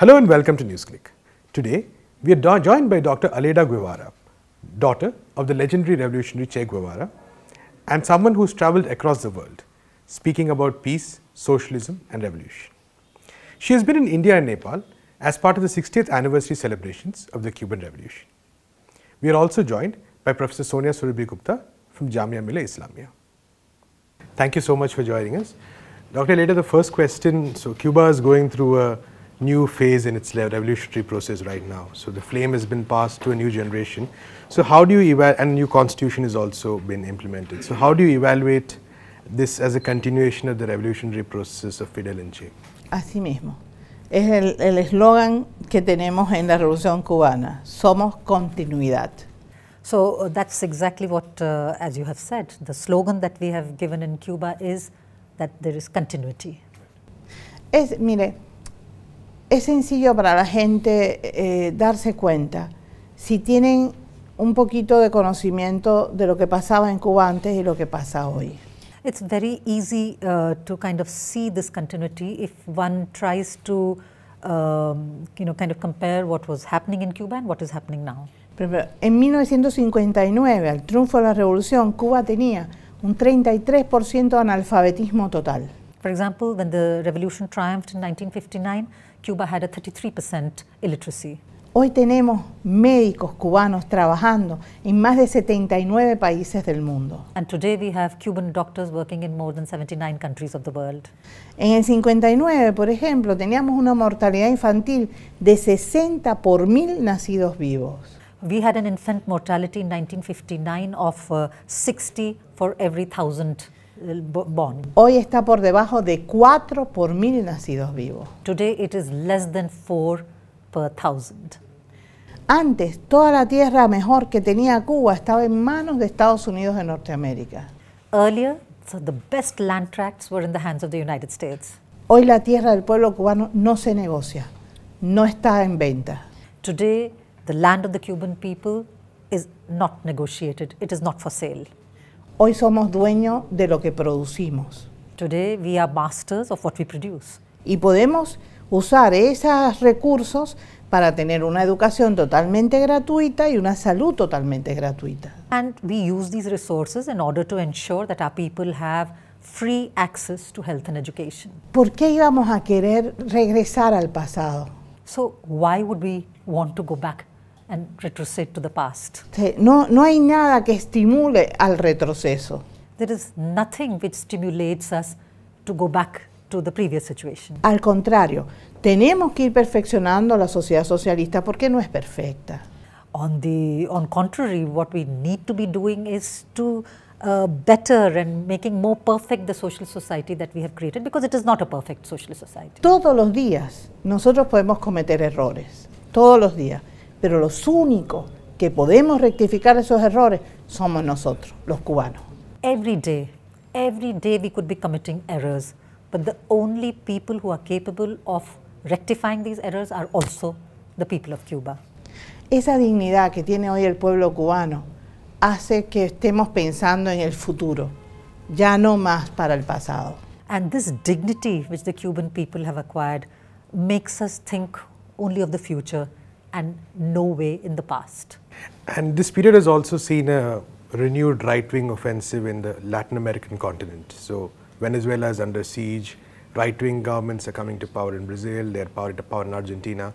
Hello and welcome to NewsClick. Today, we are joined by Dr. Aleda Guevara, daughter of the legendary revolutionary Che Guevara, and someone who's traveled across the world, speaking about peace, socialism, and revolution. She has been in India and Nepal as part of the 60th anniversary celebrations of the Cuban Revolution. We are also joined by Professor Sonia Surabhi Gupta from Jamia Millia Islamia. Thank you so much for joining us. Dr. Later, the first question, so Cuba is going through a new phase in its revolutionary process right now. So, the flame has been passed to a new generation. So, how do you evaluate and a new constitution has also been implemented. So, how do you evaluate this as a continuation of the revolutionary process of Fidel and Che? Así mismo. Es el eslogan que tenemos en la Revolución Cubana. Somos continuidad. So uh, that's exactly what, uh, as you have said, the slogan that we have given in Cuba is that there is continuity. Es, mire, es sencillo para la gente eh, darse cuenta si tienen un poquito de conocimiento de lo que pasaba en Cuba antes y lo que pasa hoy. It's very easy uh, to kind of see this continuity if one tries to, um, you know, kind of compare what was happening in Cuba and what is happening now. en 1959, al triunfo de la revolución, Cuba tenía un 33% de analfabetismo total. For example, when the revolution triumphed in 1959, Cuba had a 33% illiteracy. Hoy tenemos médicos cubanos trabajando en más de 79 países del mundo. And today we have Cuban doctors working in more than 79 countries of the world. En el 59, por ejemplo, teníamos una mortalidad infantil de 60 por mil nacidos vivos. We had an infant mortality in 1959 of uh, 60 for every thousand el Hoy está por debajo de 4 por mil nacidos vivos. Today it is less than 4 per thousand. Antes, toda la tierra mejor que tenía Cuba estaba en manos de Estados Unidos de Norteamérica. Earlier, so the best land tracts were in the hands of the United States. Hoy la tierra del pueblo cubano no se negocia, no está en venta. Today, the land of the Cuban people is not negotiated, it is not for sale. Hoy somos dueños de lo que producimos. Y podemos usar esos recursos para tener una educación totalmente gratuita y una salud totalmente gratuita. order ¿Por qué íbamos a querer regresar al pasado? why would we want to go back and retrocede to the past. No, no hay nada que estimule al retroceso. There is nothing which stimulates us to go back to the previous situation. Al contrario, tenemos que ir perfeccionando la sociedad socialista porque no es perfecta. On the on contrary, what we need to be doing is to uh, better and making more perfect the social society that we have created because it is not a perfect social society. Todos los días nosotros podemos cometer errores, todos los días pero los únicos que podemos rectificar esos errores somos nosotros, los cubanos. Every day, every day we could be committing errors, but the only people who are capable of rectifying these errors are also the people of Cuba. Esa dignidad que tiene hoy el pueblo cubano hace que estemos pensando en el futuro, ya no más para el pasado. And this dignity which the Cuban people have acquired makes us think only of the future and no way in the past. And this period has also seen a renewed right wing offensive in the Latin American continent. So, Venezuela is under siege, right wing governments are coming to power in Brazil, they're power to power in Argentina.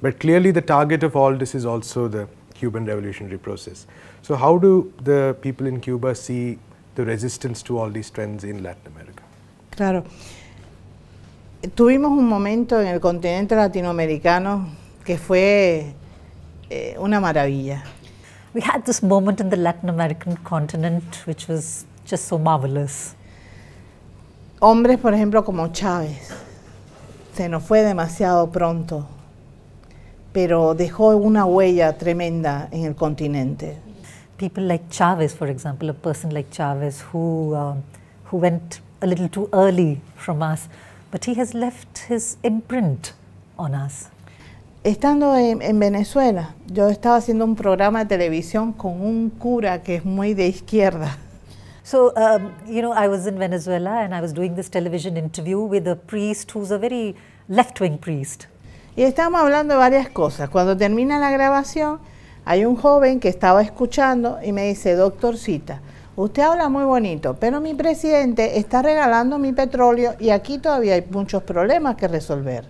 But clearly, the target of all this is also the Cuban revolutionary process. So, how do the people in Cuba see the resistance to all these trends in Latin America? Claro. Tuvimos un momento en el continente latinoamericano que fue eh, una maravilla. We had this moment in the Latin American continent which was just so marvelous. Hombres, por ejemplo, como Chávez, se nos fue demasiado pronto, pero dejó una huella tremenda en el continente. People like Chávez, for example, a person like Chávez who, um, who went a little too early from us, but he has left his imprint on us. Estando en, Venezuela, yo estaba haciendo un programa de televisión con un cura que es muy de izquierda. So, um, you know, I was in Venezuela and I was doing this television interview with a priest who's a very left-wing priest. Y estábamos hablando de varias cosas. Cuando termina la grabación, hay un joven que estaba escuchando y me dice, doctorcita, usted habla muy bonito, pero mi presidente está regalando mi petróleo y aquí todavía hay muchos problemas que resolver.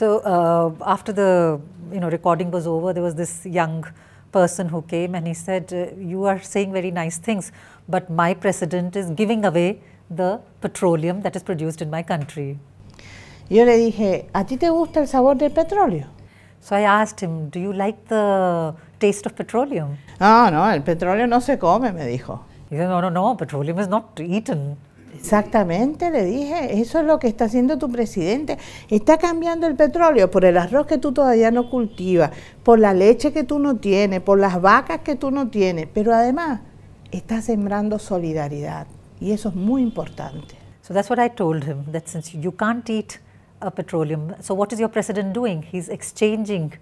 So uh, after the you know recording was over, there was this young person who came and he said, uh, "You are saying very nice things, but my president is giving away the petroleum that is produced in my country." Yo le dije, ¿a ti te gusta el sabor del petróleo? So I asked him, "Do you like the taste of petroleum?" No, ah, no, el petróleo no se come, me dijo. He said, "No, no, no, petroleum is not eaten." Exactamente, le dije, eso es lo que está haciendo tu presidente. Está cambiando el petróleo por el arroz que tú todavía no cultivas, por la leche que tú no tienes, por las vacas que tú no tienes, pero además está sembrando solidaridad y eso es muy importante. So that's what I told him, that since you can't eat a petroleum, so what is your president doing? He's exchanging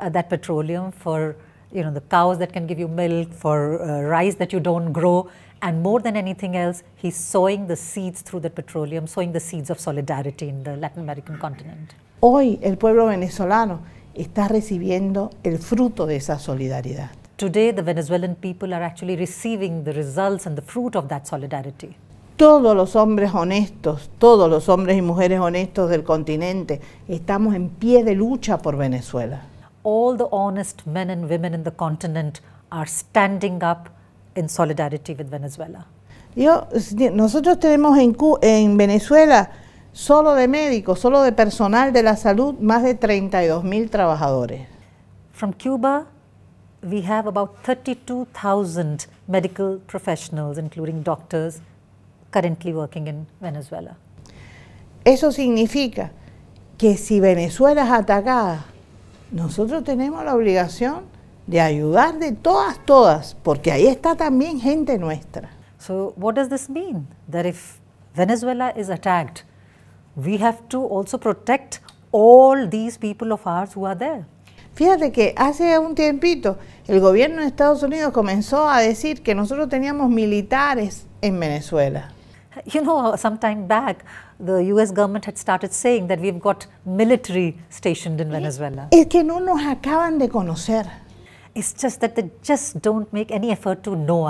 uh, that petroleum for, you know, the cows that can give you milk, for uh, rice that you don't grow. And more than anything else, he's sowing the seeds through the petroleum, sowing the seeds of solidarity in the Latin American continent. Hoy el pueblo venezolano está recibiendo el fruto de esa solidaridad. Today the Venezuelan people are actually receiving the results and the fruit of that solidarity. todos los hombres honestos, todos los hombres y mujeres honestos del continente, estamos en pie de lucha por Venezuela. All the honest men and women in the continent are standing up en solidarity with Venezuela? Yo, nosotros tenemos en, en Venezuela solo de médicos, solo de personal de la salud, más de 32 mil trabajadores. From Cuba, we have about 32,000 medical professionals, including doctors, currently working in Venezuela. Eso significa que si Venezuela es atacada, nosotros tenemos la obligación de ayudar de todas, todas, porque ahí está también gente nuestra. So what does this mean? That if Venezuela is attacked, we have to also protect all these people of ours who are there. Fíjate que hace un tiempito el gobierno de Estados Unidos comenzó a decir que nosotros teníamos militares en Venezuela. You know, some time back, the US government had started saying that we've got military stationed in Venezuela. Es que no nos acaban de conocer. It's just that they just don't make any effort to No,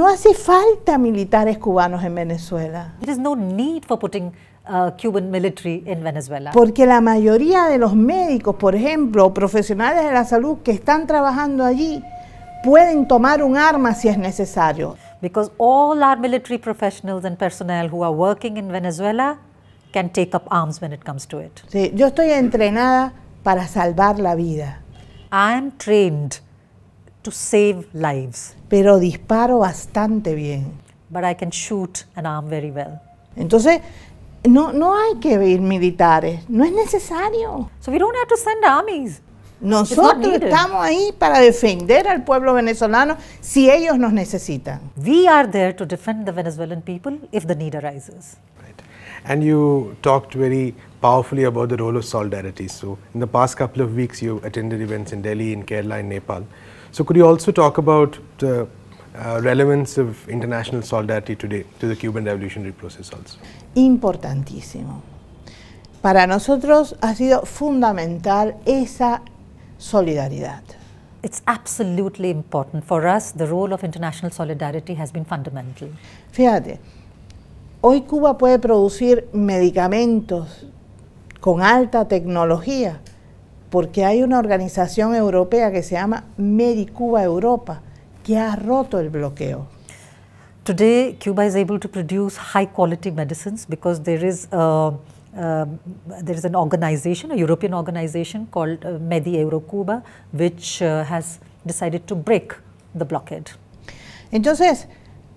no hace falta militares cubanos en Venezuela. There is no need for putting uh, Cuban military in Venezuela. Porque la mayoría de los médicos, por ejemplo, profesionales de la salud que están trabajando allí, pueden tomar un arma si es necesario. Because all our military professionals and personnel who are working in Venezuela can take up arms when it comes to it. Sí, yo estoy entrenada para salvar la vida. I am trained to save lives. Pero disparo bastante bien. But I can shoot an arm very well. Entonces, no, no hay que ir militares, no es necesario. So we don't have to send armies. Nosotros estamos ahí para defender al pueblo venezolano si ellos nos necesitan. We are there to defend the Venezuelan people if the need arises. Right. And you talked very powerfully about the role of solidarity. So in the past couple of weeks you attended events in Delhi, in Kerala, in Nepal. So could you also talk about the uh, relevance of international solidarity today to the Cuban revolutionary process also? Importantísimo. Para nosotros ha sido fundamental esa solidaridad. It's absolutely important. For us, the role of international solidarity has been fundamental. Fíjate, hoy Cuba puede producir medicamentos con alta tecnología porque hay una organización europea que se llama Medicuba Europa que ha roto el bloqueo. Today, Cuba is able to produce high quality medicines because there is a, there is an organization, a European organization called uh, Eurocuba, which uh, has decided to break the blockade. Entonces,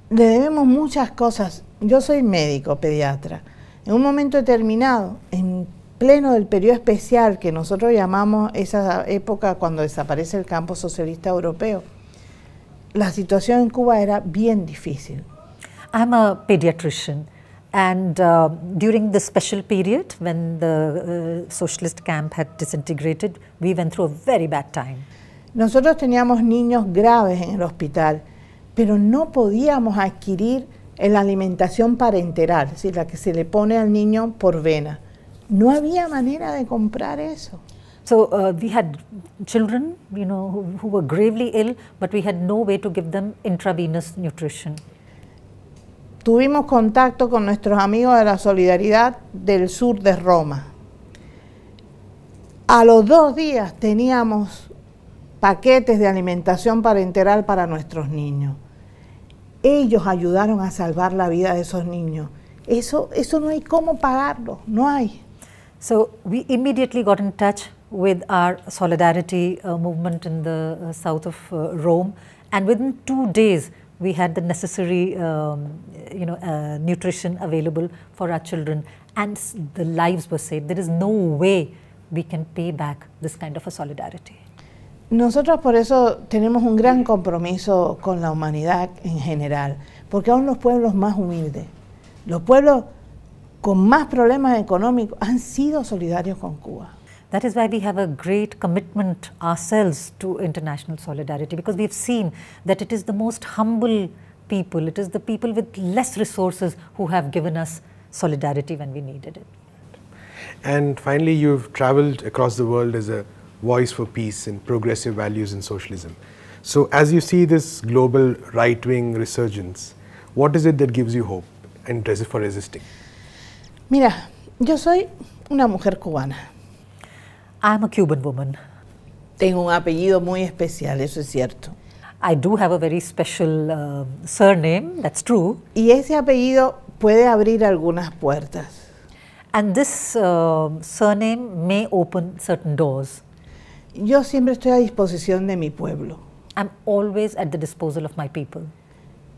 le debemos muchas cosas. Yo soy médico pediatra. En un momento determinado, en pleno del periodo especial, que nosotros llamamos esa época cuando desaparece el campo socialista europeo, la situación en Cuba era bien difícil. I'm a pediatrician. And uh, during the special period when the uh, socialist camp had disintegrated, we went through Nosotros teníamos niños graves en el hospital, pero no podíamos adquirir la alimentación parenteral, es decir, la que se le pone al niño por vena. No había manera de comprar eso. So uh, we had children, you know, who, were gravely ill, but we had no way to give them intravenous nutrition. Tuvimos contacto con nuestros amigos de la solidaridad del sur de Roma. A los dos días teníamos paquetes de alimentación parenteral para nuestros niños. Ellos ayudaron a salvar la vida de esos niños. Eso, eso no hay cómo pagarlo, no hay. So we immediately got in touch with our solidarity uh, movement in the uh, south of uh, Rome and within two days we had the necessary um, you know uh, nutrition available for our children and the lives were saved. There is no way we can pay back this kind of a solidarity. Nosotros por eso tenemos un gran compromiso con la humanidad en general, porque aún los pueblos más humildes, los pueblos con más problemas económicos han sido solidarios con Cuba. That is why we have a great commitment ourselves to international solidarity because we've seen that it is the most humble people, it is the people with less resources who have given us solidarity when we needed it. And finally, you've traveled across the world as a voice for peace and progressive values in socialism. So, as you see this global right wing resurgence, what is it that gives you hope and for resisting? Mira, yo soy una mujer cubana. I'm a Cuban woman. Tengo un apellido muy especial, eso es cierto. I do have a very special um, surname, that's true. Y ese apellido puede abrir algunas puertas. And this um, surname may open certain doors. Yo siempre estoy a disposición de mi pueblo. I'm always at the disposal of my people.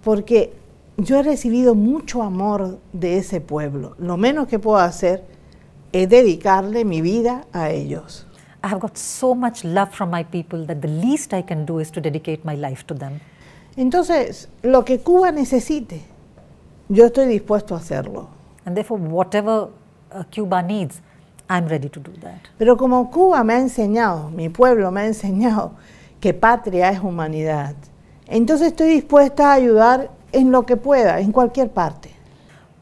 Porque yo he recibido mucho amor de ese pueblo. Lo menos que puedo hacer es dedicarle mi vida a ellos. got so much love from my people that the least I can do is to dedicate my life to them. Entonces, lo que Cuba necesite, yo estoy dispuesto a hacerlo. And whatever uh, Cuba needs, I'm ready to do that. Pero como Cuba me ha enseñado, mi pueblo me ha enseñado que patria es humanidad, entonces estoy dispuesta a ayudar en lo que pueda, en cualquier parte.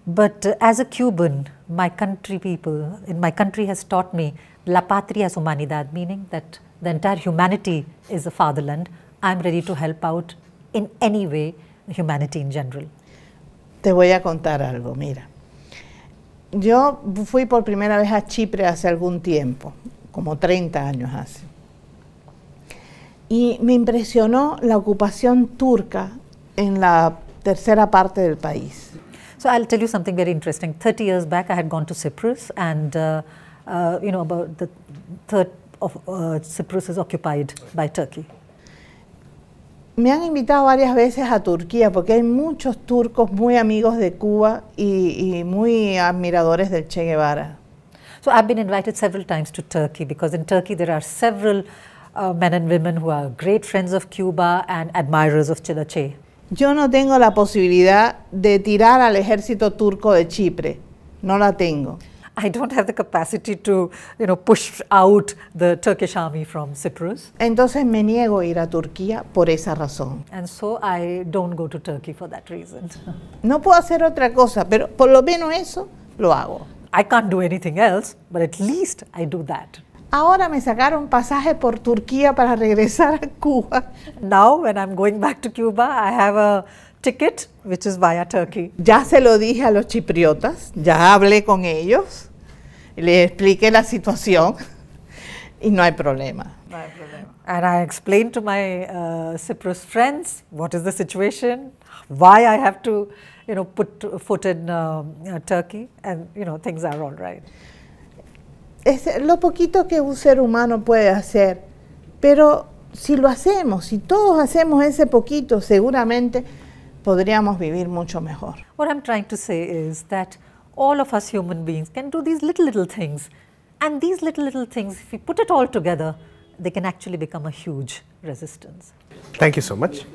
But uh, as a Cuban, my country people, in my country has taught me la patria es humanidad, meaning that the entire humanity is a fatherland. I'm ready to help out in any way humanity in general. Te voy a contar algo, mira. Yo fui por primera vez a Chipre hace algún tiempo, como 30 años hace. Y me impresionó la ocupación turca en la tercera parte del país. So I'll tell you something very interesting. 30 years back, I had gone to Cyprus, and uh, uh, you know, about the third of uh, Cyprus is occupied by Turkey. Me han invitado varias veces a Turquía porque hay muchos turcos muy amigos de Cuba y, y muy admiradores del Che Guevara. So I've been invited several times to Turkey because in Turkey there are several uh, men and women who are great friends of Cuba and admirers of Che. yo no tengo la posibilidad de tirar al ejército turco de Chipre. No la tengo. I don't have the capacity to, you know, push out the Turkish army from Cyprus. Entonces me niego a ir a Turquía por esa razón. And so I don't go to Turkey for that reason. No puedo hacer otra cosa, pero por lo menos eso lo hago. I can't do anything else, but at least I do that. Ahora me sacaron pasaje por Turquía para regresar a Cuba. Now when I'm going back to Cuba, I have a ticket which is via Turkey. Ya se lo dije a los chipriotas, ya hablé con ellos, les expliqué la situación y no hay problema. No hay problema. And I explained to my uh, Cyprus friends what is the situation, why I have to, you know, put foot in um, uh, Turkey, and you know things are all right. es lo poquito que un ser humano puede hacer, pero si lo hacemos, si todos hacemos ese poquito, seguramente podríamos vivir mucho mejor. What I'm trying to say is that all of us human beings can do these little little things and these little little things if we put it all together they can actually become a huge resistance. Thank you so much.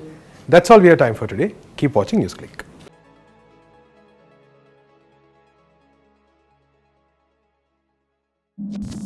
That's all we have time for today. Keep watching NewsClick. you